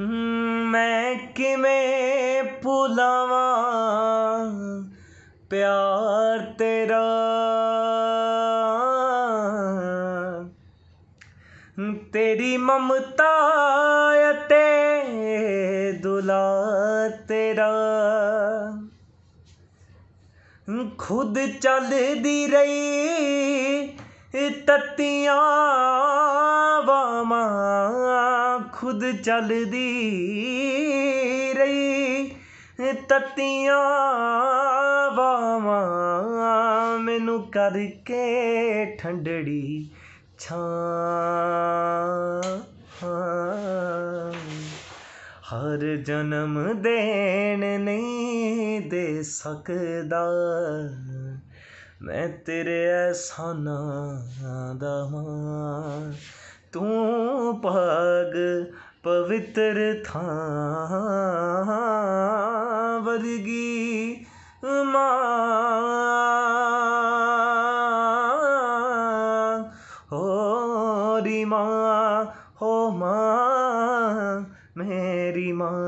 ਮੈਂ ਕਿਵੇਂ ਭੁਲਾਵਾਂ ਪਿਆਰ ਤੇਰਾ ਤੇਰੀ ਮਮਤਾ ਅਤੇ ਦੁਲਾਰ ਤੇਰਾ ਖੁਦ ਚੱਲਦੀ ਰਹੀ ਤਤੀਆਂ ਵਾਵਾਂ ਖੁਦ ਚੱਲਦੀ ਰਹੀ ਤਤੀਆਂ ਵਾਵਾਂ ਮੈਨੂੰ ਕਰਕੇ ਠੰਡੜੀ ਛਾਂ ਹਰ ਜਨਮ ਦੇਣ ਨਹੀਂ ਦੇ ਸਕਦਾ ਮੈਂ ਤੇਰੇ ਐਸਾਨਾ ਦਾ ਮਾਂ ਤੂੰ ਭਾਗ ਪਵਿੱਤਰ ਥਾਂ ਵਰਗੀ ਮਾਂ ਹੋ ਹੋਰੀ ਮਾਂ ਹੋ ਮਾਂ ਮੇਰੀ ਮਾਂ